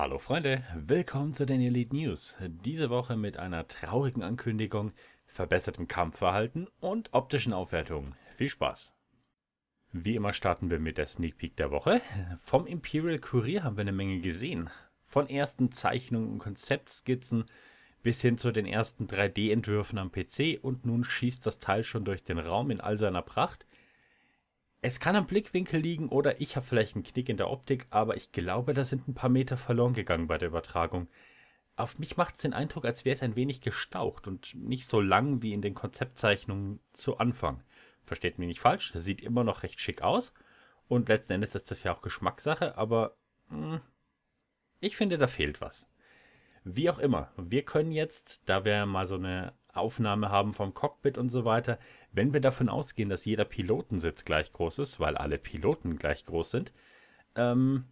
Hallo Freunde, willkommen zu den Elite News. Diese Woche mit einer traurigen Ankündigung, verbessertem Kampfverhalten und optischen Aufwertungen. Viel Spaß! Wie immer starten wir mit der Sneak Peek der Woche. Vom Imperial Courier haben wir eine Menge gesehen. Von ersten Zeichnungen und Konzeptskizzen bis hin zu den ersten 3D-Entwürfen am PC und nun schießt das Teil schon durch den Raum in all seiner Pracht – es kann am Blickwinkel liegen oder ich habe vielleicht einen Knick in der Optik, aber ich glaube, da sind ein paar Meter verloren gegangen bei der Übertragung. Auf mich macht es den Eindruck, als wäre es ein wenig gestaucht und nicht so lang wie in den Konzeptzeichnungen zu Anfang. Versteht mich nicht falsch, sieht immer noch recht schick aus und letzten Endes ist das ja auch Geschmackssache, aber mh, hm, ich finde, da fehlt was. Wie auch immer, wir können jetzt, da wir mal so eine Aufnahme haben vom Cockpit und so weiter, wenn wir davon ausgehen, dass jeder Pilotensitz gleich groß ist, weil alle Piloten gleich groß sind, ähm,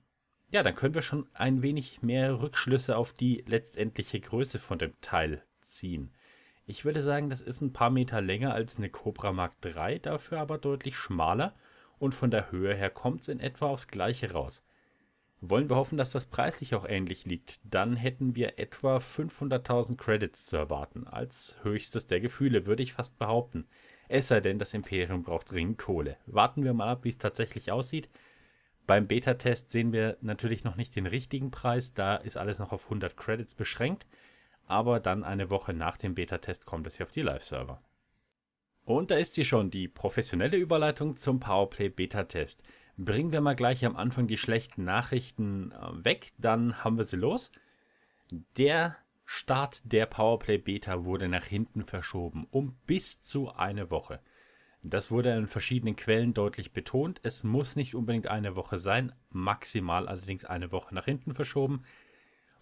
ja, dann können wir schon ein wenig mehr Rückschlüsse auf die letztendliche Größe von dem Teil ziehen. Ich würde sagen, das ist ein paar Meter länger als eine Cobra Mark III, dafür aber deutlich schmaler und von der Höhe her kommt es in etwa aufs gleiche raus. Wollen wir hoffen, dass das preislich auch ähnlich liegt, dann hätten wir etwa 500.000 Credits zu erwarten. Als höchstes der Gefühle, würde ich fast behaupten. Es sei denn, das Imperium braucht dringend Kohle. Warten wir mal ab, wie es tatsächlich aussieht. Beim Beta-Test sehen wir natürlich noch nicht den richtigen Preis, da ist alles noch auf 100 Credits beschränkt. Aber dann eine Woche nach dem Beta-Test kommt es hier auf die Live-Server. Und da ist sie schon, die professionelle Überleitung zum PowerPlay Beta-Test bringen wir mal gleich am Anfang die schlechten Nachrichten äh, weg, dann haben wir sie los. Der Start der PowerPlay Beta wurde nach hinten verschoben, um bis zu eine Woche. Das wurde in verschiedenen Quellen deutlich betont. Es muss nicht unbedingt eine Woche sein, maximal allerdings eine Woche nach hinten verschoben.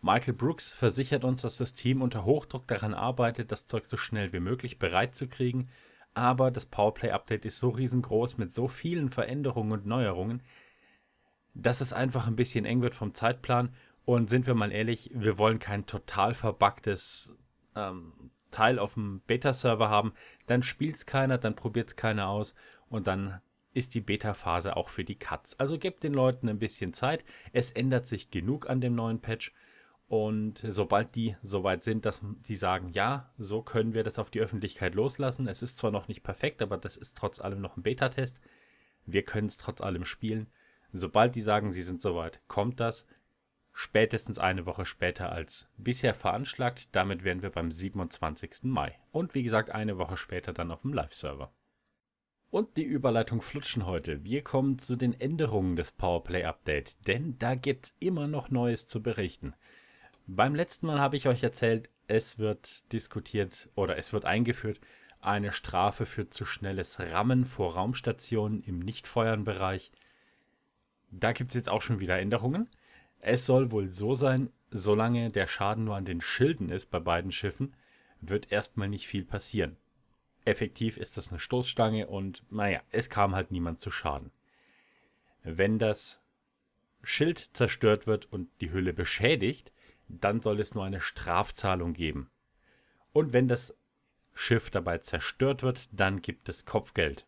Michael Brooks versichert uns, dass das Team unter Hochdruck daran arbeitet, das Zeug so schnell wie möglich bereitzukriegen aber das PowerPlay-Update ist so riesengroß mit so vielen Veränderungen und Neuerungen, dass es einfach ein bisschen eng wird vom Zeitplan. Und sind wir mal ehrlich, wir wollen kein total verbuggtes ähm, Teil auf dem Beta-Server haben. Dann spielt es keiner, dann probiert es keiner aus und dann ist die Beta-Phase auch für die Cuts. Also gebt den Leuten ein bisschen Zeit. Es ändert sich genug an dem neuen Patch. Und sobald die soweit sind, dass die sagen, ja, so können wir das auf die Öffentlichkeit loslassen. Es ist zwar noch nicht perfekt, aber das ist trotz allem noch ein Beta-Test. Wir können es trotz allem spielen. Sobald die sagen, sie sind soweit, kommt das spätestens eine Woche später als bisher veranschlagt. Damit wären wir beim 27. Mai. Und wie gesagt, eine Woche später dann auf dem Live-Server. Und die Überleitung flutschen heute. Wir kommen zu den Änderungen des PowerPlay Update, denn da gibt es immer noch Neues zu berichten. Beim letzten Mal habe ich euch erzählt, es wird diskutiert oder es wird eingeführt eine Strafe für zu schnelles Rammen vor Raumstationen im Nichtfeuernbereich. Da gibt es jetzt auch schon wieder Änderungen. Es soll wohl so sein, solange der Schaden nur an den Schilden ist bei beiden Schiffen, wird erstmal nicht viel passieren. Effektiv ist das eine Stoßstange und naja, es kam halt niemand zu Schaden. Wenn das Schild zerstört wird und die Hülle beschädigt, dann soll es nur eine Strafzahlung geben. Und wenn das Schiff dabei zerstört wird, dann gibt es Kopfgeld.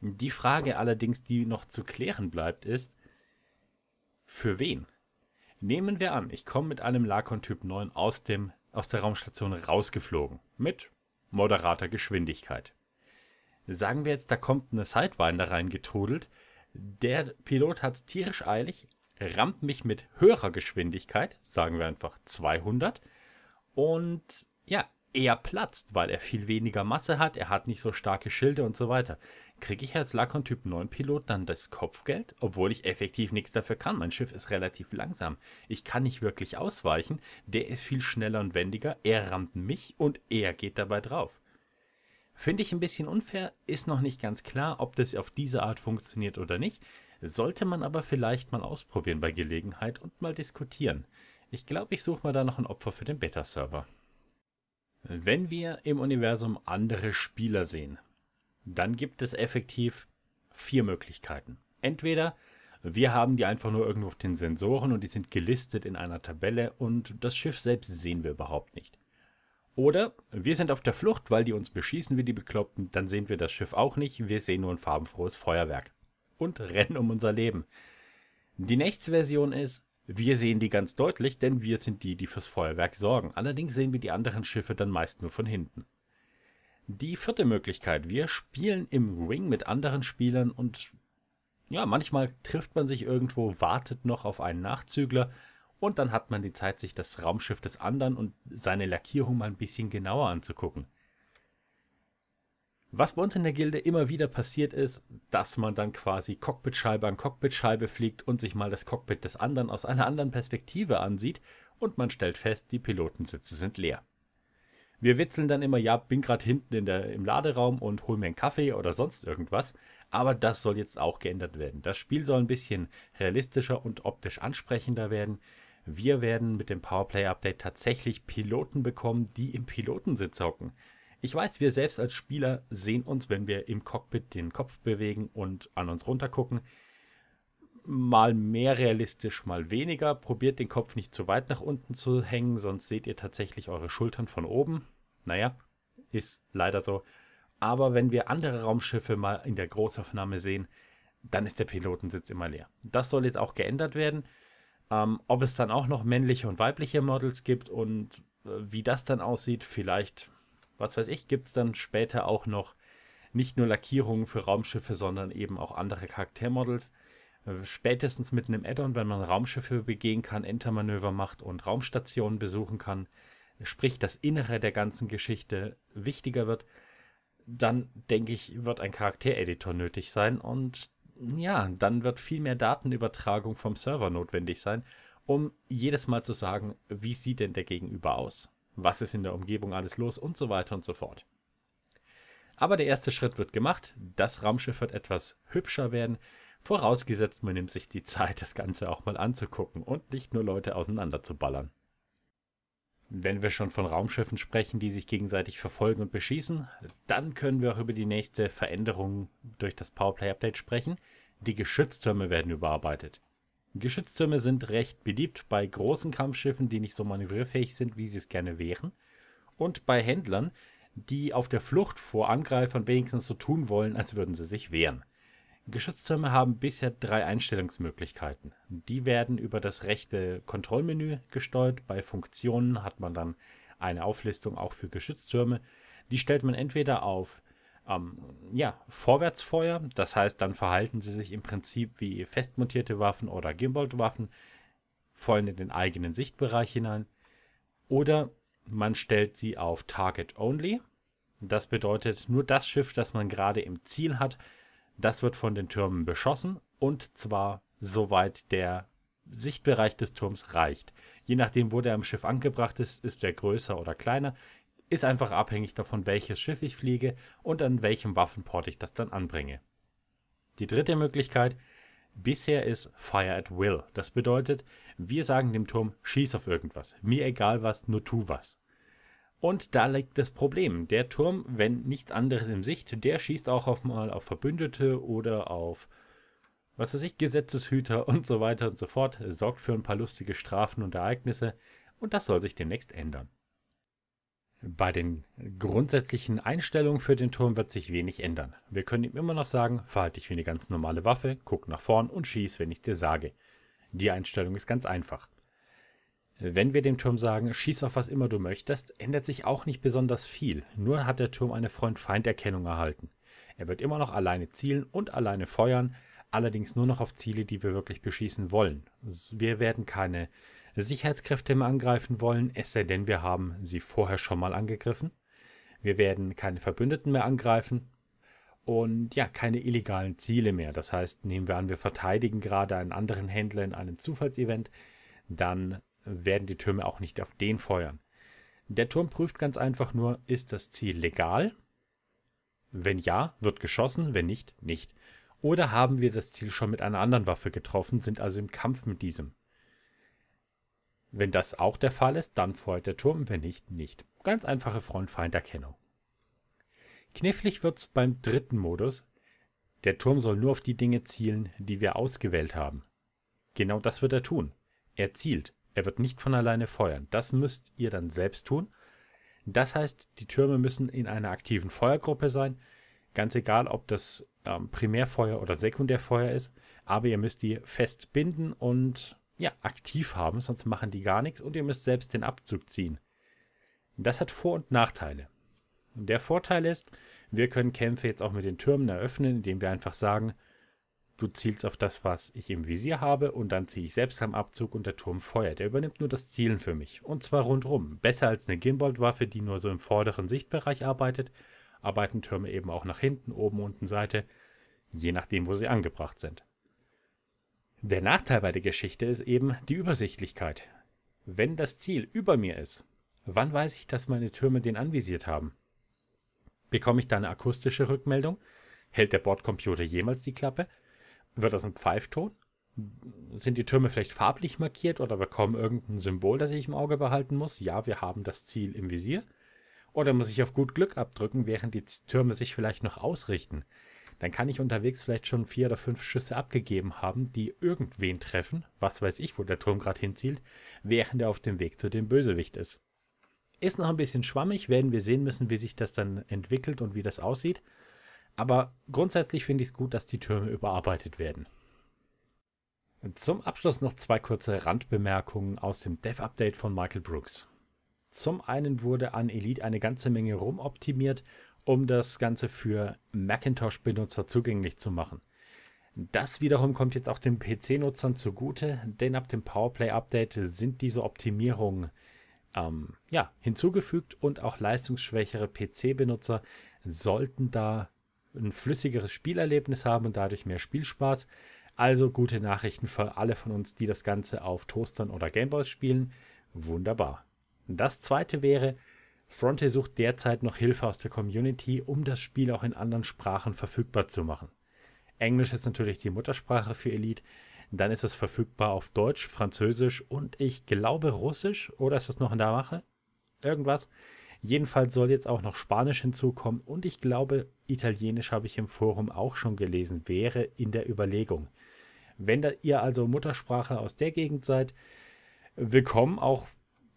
Die Frage allerdings, die noch zu klären bleibt, ist, für wen? Nehmen wir an, ich komme mit einem Lakon Typ 9 aus, dem, aus der Raumstation rausgeflogen, mit moderater Geschwindigkeit. Sagen wir jetzt, da kommt eine Sidewinder reingetrudelt, der Pilot hat es tierisch eilig, rammt mich mit höherer Geschwindigkeit, sagen wir einfach 200. Und ja, er platzt, weil er viel weniger Masse hat, er hat nicht so starke Schilde und so weiter. Kriege ich als Lacon Typ 9 Pilot dann das Kopfgeld, obwohl ich effektiv nichts dafür kann? Mein Schiff ist relativ langsam. Ich kann nicht wirklich ausweichen. Der ist viel schneller und wendiger. Er rammt mich und er geht dabei drauf. Finde ich ein bisschen unfair, ist noch nicht ganz klar, ob das auf diese Art funktioniert oder nicht. Sollte man aber vielleicht mal ausprobieren bei Gelegenheit und mal diskutieren. Ich glaube, ich suche mal da noch ein Opfer für den Beta-Server. Wenn wir im Universum andere Spieler sehen, dann gibt es effektiv vier Möglichkeiten. Entweder wir haben die einfach nur irgendwo auf den Sensoren und die sind gelistet in einer Tabelle und das Schiff selbst sehen wir überhaupt nicht. Oder wir sind auf der Flucht, weil die uns beschießen wie die Bekloppten, dann sehen wir das Schiff auch nicht, wir sehen nur ein farbenfrohes Feuerwerk und rennen um unser Leben. Die nächste Version ist, wir sehen die ganz deutlich, denn wir sind die, die fürs Feuerwerk sorgen. Allerdings sehen wir die anderen Schiffe dann meist nur von hinten. Die vierte Möglichkeit, wir spielen im Ring mit anderen Spielern und ja, manchmal trifft man sich irgendwo, wartet noch auf einen Nachzügler und dann hat man die Zeit, sich das Raumschiff des anderen und seine Lackierung mal ein bisschen genauer anzugucken. Was bei uns in der Gilde immer wieder passiert ist, dass man dann quasi Cockpitscheibe an Cockpitscheibe fliegt und sich mal das Cockpit des anderen aus einer anderen Perspektive ansieht und man stellt fest, die Pilotensitze sind leer. Wir witzeln dann immer, ja, bin gerade hinten der, im Laderaum und hol mir einen Kaffee oder sonst irgendwas, aber das soll jetzt auch geändert werden. Das Spiel soll ein bisschen realistischer und optisch ansprechender werden. Wir werden mit dem Powerplay Update tatsächlich Piloten bekommen, die im Pilotensitz hocken. Ich weiß, wir selbst als Spieler sehen uns, wenn wir im Cockpit den Kopf bewegen und an uns runtergucken, mal mehr realistisch, mal weniger. Probiert den Kopf nicht zu weit nach unten zu hängen, sonst seht ihr tatsächlich eure Schultern von oben. Naja, ist leider so. Aber wenn wir andere Raumschiffe mal in der Großaufnahme sehen, dann ist der Pilotensitz immer leer. Das soll jetzt auch geändert werden. Ähm, ob es dann auch noch männliche und weibliche Models gibt und äh, wie das dann aussieht, vielleicht was weiß ich, gibt es dann später auch noch nicht nur Lackierungen für Raumschiffe, sondern eben auch andere Charaktermodels. Äh, spätestens mit einem Add-on, wenn man Raumschiffe begehen kann, Entermanöver macht und Raumstationen besuchen kann, sprich das Innere der ganzen Geschichte wichtiger wird, dann denke ich, wird ein Charaktereditor nötig sein und ja, dann wird viel mehr Datenübertragung vom Server notwendig sein, um jedes Mal zu sagen, wie sieht denn der Gegenüber aus was ist in der Umgebung alles los und so weiter und so fort. Aber der erste Schritt wird gemacht, das Raumschiff wird etwas hübscher werden, vorausgesetzt man nimmt sich die Zeit, das Ganze auch mal anzugucken und nicht nur Leute auseinanderzuballern. Wenn wir schon von Raumschiffen sprechen, die sich gegenseitig verfolgen und beschießen, dann können wir auch über die nächste Veränderung durch das Powerplay Update sprechen. Die Geschütztürme werden überarbeitet. Geschütztürme sind recht beliebt bei großen Kampfschiffen, die nicht so manövrierfähig sind, wie sie es gerne wären. Und bei Händlern, die auf der Flucht vor Angreifern wenigstens so tun wollen, als würden sie sich wehren. Geschütztürme haben bisher drei Einstellungsmöglichkeiten. Die werden über das rechte Kontrollmenü gesteuert. Bei Funktionen hat man dann eine Auflistung auch für Geschütztürme. Die stellt man entweder auf ähm, ja, Vorwärtsfeuer. Das heißt, dann verhalten sie sich im Prinzip wie festmontierte Waffen oder Gimbal-Waffen, fallen in den eigenen Sichtbereich hinein. Oder man stellt sie auf Target Only. Das bedeutet, nur das Schiff, das man gerade im Ziel hat, das wird von den Türmen beschossen und zwar soweit der Sichtbereich des Turms reicht. Je nachdem, wo der am Schiff angebracht ist, ist der größer oder kleiner. Ist einfach abhängig davon, welches Schiff ich fliege und an welchem Waffenport ich das dann anbringe. Die dritte Möglichkeit bisher ist Fire at Will. Das bedeutet, wir sagen dem Turm, schieß auf irgendwas. Mir egal was, nur tu was. Und da liegt das Problem. Der Turm, wenn nichts anderes im Sicht, der schießt auch auf mal auf Verbündete oder auf, was weiß ich, Gesetzeshüter und so weiter und so fort, sorgt für ein paar lustige Strafen und Ereignisse und das soll sich demnächst ändern. Bei den grundsätzlichen Einstellungen für den Turm wird sich wenig ändern. Wir können ihm immer noch sagen, verhalte dich wie eine ganz normale Waffe, guck nach vorn und schieß, wenn ich dir sage. Die Einstellung ist ganz einfach. Wenn wir dem Turm sagen, schieß auf was immer du möchtest, ändert sich auch nicht besonders viel, nur hat der Turm eine Freund-Feind-Erkennung erhalten. Er wird immer noch alleine zielen und alleine feuern, allerdings nur noch auf Ziele, die wir wirklich beschießen wollen. Wir werden keine Sicherheitskräfte mehr angreifen wollen, es sei denn, wir haben sie vorher schon mal angegriffen. Wir werden keine Verbündeten mehr angreifen und ja, keine illegalen Ziele mehr. Das heißt, nehmen wir an, wir verteidigen gerade einen anderen Händler in einem Zufallsevent, dann werden die Türme auch nicht auf den feuern. Der Turm prüft ganz einfach nur, ist das Ziel legal? Wenn ja, wird geschossen, wenn nicht, nicht. Oder haben wir das Ziel schon mit einer anderen Waffe getroffen, sind also im Kampf mit diesem. Wenn das auch der Fall ist, dann feuert der Turm, wenn nicht, nicht. Ganz einfache Freund-Feind-Erkennung. Knifflig wird es beim dritten Modus. Der Turm soll nur auf die Dinge zielen, die wir ausgewählt haben. Genau das wird er tun. Er zielt. Er wird nicht von alleine feuern. Das müsst ihr dann selbst tun. Das heißt, die Türme müssen in einer aktiven Feuergruppe sein. Ganz egal, ob das ähm, Primärfeuer oder Sekundärfeuer ist. Aber ihr müsst die fest binden und ja, aktiv haben, sonst machen die gar nichts und ihr müsst selbst den Abzug ziehen. Das hat Vor- und Nachteile. Und der Vorteil ist, wir können Kämpfe jetzt auch mit den Türmen eröffnen, indem wir einfach sagen, du zielst auf das, was ich im Visier habe und dann ziehe ich selbst am Abzug und der Turm feuert. Er übernimmt nur das Zielen für mich und zwar rundrum. Besser als eine Gimbal-Waffe, die nur so im vorderen Sichtbereich arbeitet, arbeiten Türme eben auch nach hinten, oben, unten, Seite, je nachdem, wo sie angebracht sind. Der Nachteil bei der Geschichte ist eben die Übersichtlichkeit. Wenn das Ziel über mir ist, wann weiß ich, dass meine Türme den anvisiert haben? Bekomme ich da eine akustische Rückmeldung? Hält der Bordcomputer jemals die Klappe? Wird das ein Pfeifton? Sind die Türme vielleicht farblich markiert oder bekommen irgendein Symbol, das ich im Auge behalten muss? Ja, wir haben das Ziel im Visier. Oder muss ich auf gut Glück abdrücken, während die Türme sich vielleicht noch ausrichten? dann kann ich unterwegs vielleicht schon vier oder fünf Schüsse abgegeben haben, die irgendwen treffen, was weiß ich, wo der Turm gerade hinzielt, während er auf dem Weg zu dem Bösewicht ist. Ist noch ein bisschen schwammig, werden wir sehen müssen, wie sich das dann entwickelt und wie das aussieht. Aber grundsätzlich finde ich es gut, dass die Türme überarbeitet werden. Zum Abschluss noch zwei kurze Randbemerkungen aus dem Dev-Update von Michael Brooks. Zum einen wurde an Elite eine ganze Menge rumoptimiert um das Ganze für Macintosh-Benutzer zugänglich zu machen. Das wiederum kommt jetzt auch den PC-Nutzern zugute, denn ab dem PowerPlay-Update sind diese Optimierungen ähm, ja, hinzugefügt und auch leistungsschwächere PC-Benutzer sollten da ein flüssigeres Spielerlebnis haben und dadurch mehr Spielspaß. Also gute Nachrichten für alle von uns, die das Ganze auf Toastern oder Gameboys spielen. Wunderbar. Das zweite wäre, Fronte sucht derzeit noch Hilfe aus der Community, um das Spiel auch in anderen Sprachen verfügbar zu machen. Englisch ist natürlich die Muttersprache für Elite. Dann ist es verfügbar auf Deutsch, Französisch und ich glaube Russisch. Oder ist das noch in der Mache? Irgendwas. Jedenfalls soll jetzt auch noch Spanisch hinzukommen und ich glaube, Italienisch habe ich im Forum auch schon gelesen, wäre in der Überlegung. Wenn ihr also Muttersprache aus der Gegend seid, willkommen, auch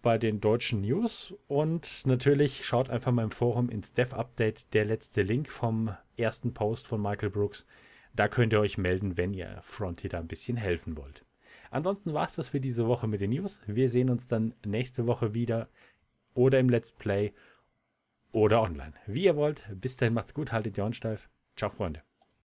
bei den deutschen News und natürlich schaut einfach mal im Forum ins Dev Update, der letzte Link vom ersten Post von Michael Brooks. Da könnt ihr euch melden, wenn ihr Frontier da ein bisschen helfen wollt. Ansonsten war es das für diese Woche mit den News. Wir sehen uns dann nächste Woche wieder oder im Let's Play oder online. Wie ihr wollt. Bis dahin macht's gut, haltet die Ohren steif. Ciao, Freunde.